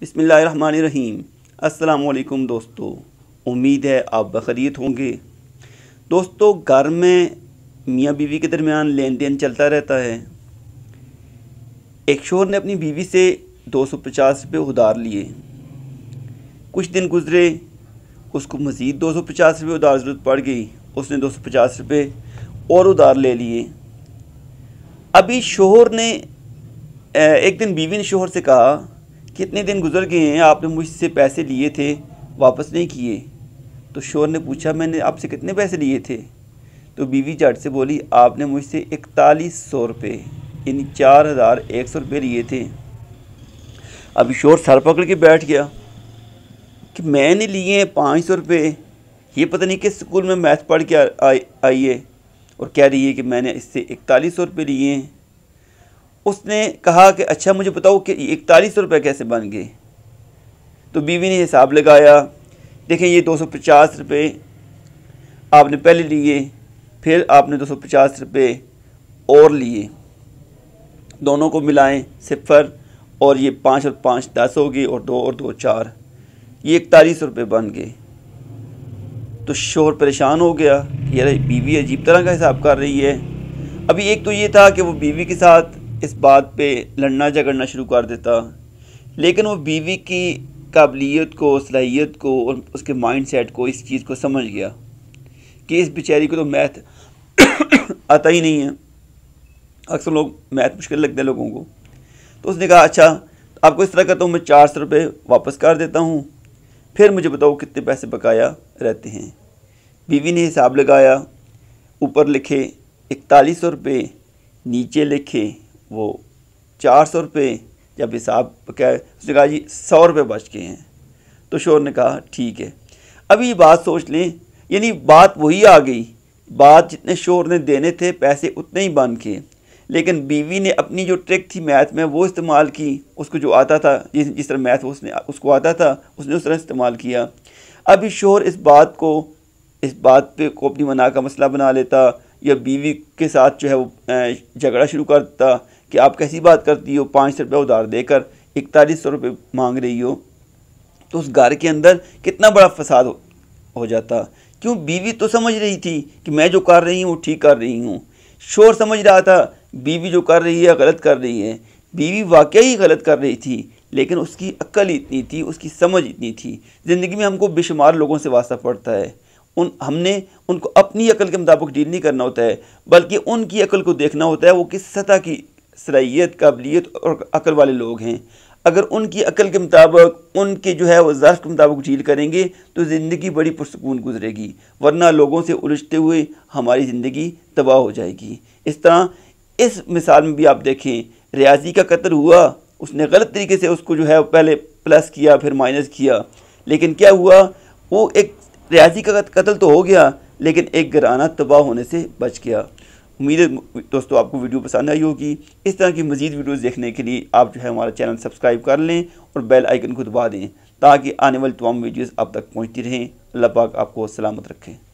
बिसमीम अस्सलाम दोस्तों उम्मीद है आप बखरीत होंगे दोस्तों घर में मियाँ बीवी के दरमियान लेन देन चलता रहता है एक शोर ने अपनी बीवी से दो सौ पचास रुपये उधार लिए कुछ दिन गुजरे उसको मज़ीद दो सौ पचास रुपये उधार ज़रूरत पड़ गई उसने दो सौ पचास रुपये और उधार ले लिए अभी शोहर ने एक दिन बीवी ने शोहर से कहा कितने दिन गुजर गए हैं आपने मुझसे पैसे लिए थे वापस नहीं किए तो शोर ने पूछा मैंने आपसे कितने पैसे लिए थे तो बीवी जाट से बोली आपने मुझसे इकतालीस सौ रुपये यानी चार हज़ार एक सौ रुपये लिए थे अभी शोर सर पकड़ के बैठ गया कि मैंने लिए हैं पाँच सौ रुपये ये पता नहीं किस स्कूल में मैथ पढ़ के आई है और कह रही है कि मैंने इससे इकतालीस सौ रुपये लिए हैं उसने कहा कि अच्छा मुझे बताओ कि इकतालीस सौ रुपये कैसे बन गए तो बीवी ने हिसाब लगाया देखें ये दो सौ पचास रुपये आपने पहले लिए फिर आपने दो सौ पचास रुपये और लिए दोनों को मिलाएं सिफर और ये पाँच और पाँच दस हो गए और दो और दो चार ये इकतालीस रुपये बन गए तो शोर परेशान हो गया यार बीवी अजीब तरह का हिसाब कर रही है अभी एक तो ये था कि वो बीवी के साथ इस बात पे लड़ना झगड़ना शुरू कर देता लेकिन वो बीवी की काबिलियत को सलाहियत को और उसके माइंड सेट को इस चीज़ को समझ गया कि इस बेचारी को तो मैथ आता ही नहीं है अक्सर लोग मैथ मुश्किल लगते हैं लोगों को तो उसने कहा अच्छा आपको इस तरह करता हूँ तो मैं चार सौ रुपये वापस कर देता हूँ फिर मुझे बताओ कितने पैसे बकाया रहते हैं बीवी ने हिसाब लगाया ऊपर लिखे इकतालीस सौ रुपये नीचे लिखे वो चार सौ रुपये जब हिसाब क्या उसने कहा जी सौ रुपये बच गए हैं तो शोर ने कहा ठीक है अभी बात सोच लें यानी बात वही आ गई बात जितने शोर ने देने थे पैसे उतने ही बन किए लेकिन बीवी ने अपनी जो ट्रिक थी मैथ में वो इस्तेमाल की उसको जो आता था जिस जिस तरह मैथ उसने उसको आता था उसने उस तरह इस्तेमाल किया अभी शोर इस बात को इस बात पे को अपनी मना का मसला बना लेता या बीवी के साथ जो है वो झगड़ा शुरू करता कि आप कैसी बात करती हो पाँच सौ रुपये उधार देकर इकतालीस सौ रुपये मांग रही हो तो उस घर के अंदर कितना बड़ा फसाद हो, हो जाता क्यों बीवी तो समझ रही थी कि मैं जो कर रही हूँ वो ठीक कर रही हूँ शोर समझ रहा था बीवी जो कर रही है गलत कर रही है बीवी वाकई ही गलत कर रही थी लेकिन उसकी अक्ल इतनी थी उसकी समझ इतनी थी ज़िंदगी में हमको बेशुमार लोगों से वास्ता पड़ता है उन हमने उनको अपनी अकल के मुताबिक डील नहीं करना होता है बल्कि उनकी अकल को देखना होता है वो किस सतह की सलाहियत काबिलियत और अकल वाले लोग हैं अगर उनकी अकल के मुताबिक उनके जो है वो ज़र्फ़ के मुताबिक झील करेंगे तो ज़िंदगी बड़ी पुरसकून गुजरेगी वरना लोगों से उलझते हुए हमारी ज़िंदगी तबाह हो जाएगी इस तरह इस मिसाल में भी आप देखें रियाजी का कत्ल हुआ उसने गलत तरीके से उसको जो है पहले प्लस किया फिर माइनस किया लेकिन क्या हुआ वो एक रियाजी का कत्ल तो हो गया लेकिन एक घराना तबाह होने से बच गया उम्मीद है दोस्तों आपको वीडियो पसंद आई होगी इस तरह की मज़ीद वीडियोज़ देखने के लिए आप जो है हमारा चैनल सब्सक्राइब कर लें और बेल आइकन को दबा दें ताकि आने वाली तमाम वीडियोज़ आप तक पहुँचती रहें अल्लाह पाक आपको सलामत रखें